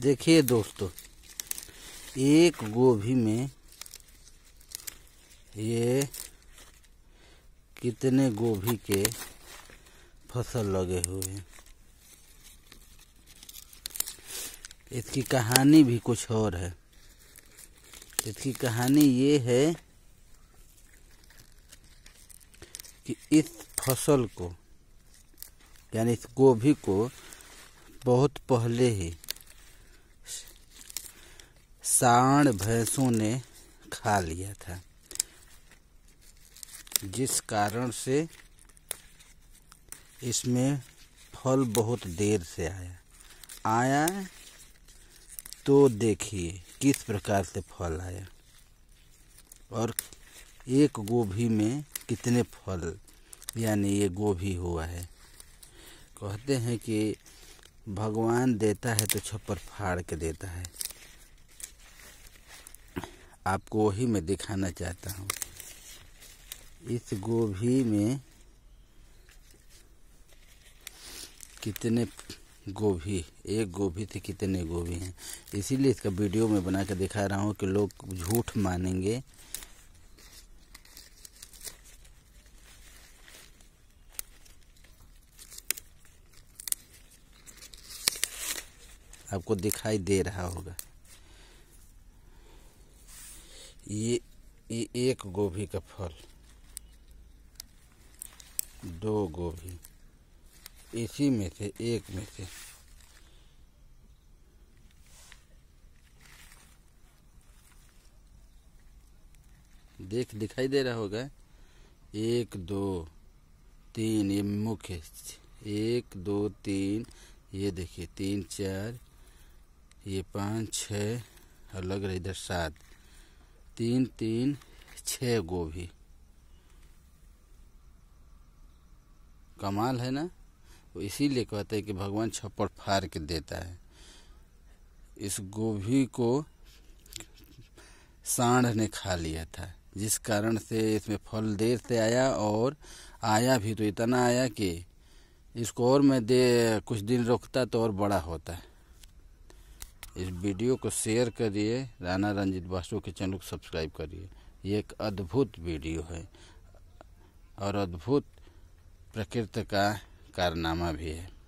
देखिए दोस्तों एक गोभी में ये कितने गोभी के फसल लगे हुए हैं इसकी कहानी भी कुछ और है इसकी कहानी ये है कि इस फसल को यानी इस गोभी को बहुत पहले ही सांड भैंसों ने खा लिया था जिस कारण से इसमें फल बहुत देर से आया आया तो देखिए किस प्रकार से फल आया और एक गोभी में कितने फल यानी ये गोभी हुआ है कहते हैं कि भगवान देता है तो छप्पर फाड़ के देता है आपको वही मैं दिखाना चाहता हूँ इस गोभी में कितने गोभी एक गोभी थे कितने गोभी हैं इसीलिए इसका वीडियो में बना कर दिखा रहा हूँ कि लोग झूठ मानेंगे आपको दिखाई दे रहा होगा ये ये एक गोभी का फल दो गोभी इसी में से एक में से देख दिखाई दे रहा होगा एक दो तीन ये मुख्य एक दो तीन ये देखिए तीन चार ये पाँच छः और लग रहा इधर सात तीन तीन छ गोभी कमाल है ना वो इसीलिए कहते हैं कि भगवान छप्पड़ फाड़ के देता है इस गोभी को सांड ने खा लिया था जिस कारण से इसमें फल देर से आया और आया भी तो इतना आया कि इसको और मैं दे कुछ दिन रोकता तो और बड़ा होता है इस वीडियो को शेयर करिए राणा रंजीत बासु के चैनल को सब्सक्राइब करिए ये एक अद्भुत वीडियो है और अद्भुत प्रकृति का कारनामा भी है